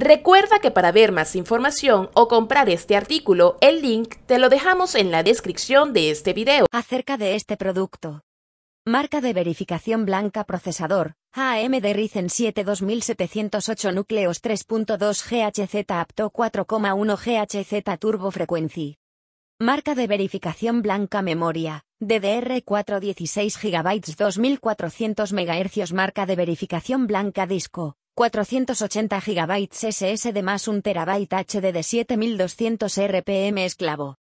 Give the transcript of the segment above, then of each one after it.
Recuerda que para ver más información o comprar este artículo, el link te lo dejamos en la descripción de este video. Acerca de este producto. Marca de verificación blanca procesador, AMD Ryzen 7 2708 núcleos 3.2 GHZ apto 4,1 GHZ turbo frequency. Marca de verificación blanca memoria, DDR4 16 GB 2400 MHz marca de verificación blanca disco, 480 GB SSD más 1 TB HD de 7200 RPM esclavo.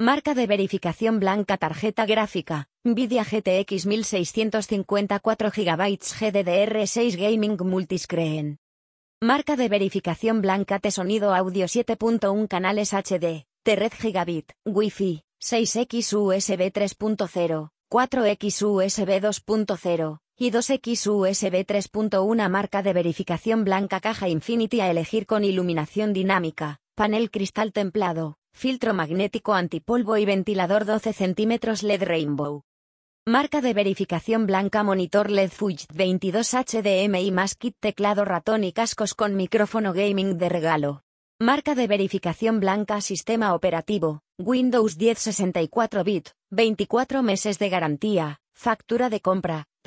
Marca de verificación blanca tarjeta gráfica, Nvidia GTX 1654 GB GDDR6 Gaming Multiscreen. Marca de verificación blanca T sonido audio 7.1 canales HD, T red gigabit, Wi-Fi, 6X USB 3.0, 4X USB 2.0, y 2X USB 3.1 marca de verificación blanca caja Infinity a elegir con iluminación dinámica, panel cristal templado, filtro magnético antipolvo y ventilador 12 cm LED Rainbow. Marca de verificación blanca monitor LED Fuji 22 HDMI más kit teclado ratón y cascos con micrófono gaming de regalo. Marca de verificación blanca sistema operativo, Windows 10 64 bit, 24 meses de garantía, factura de compra,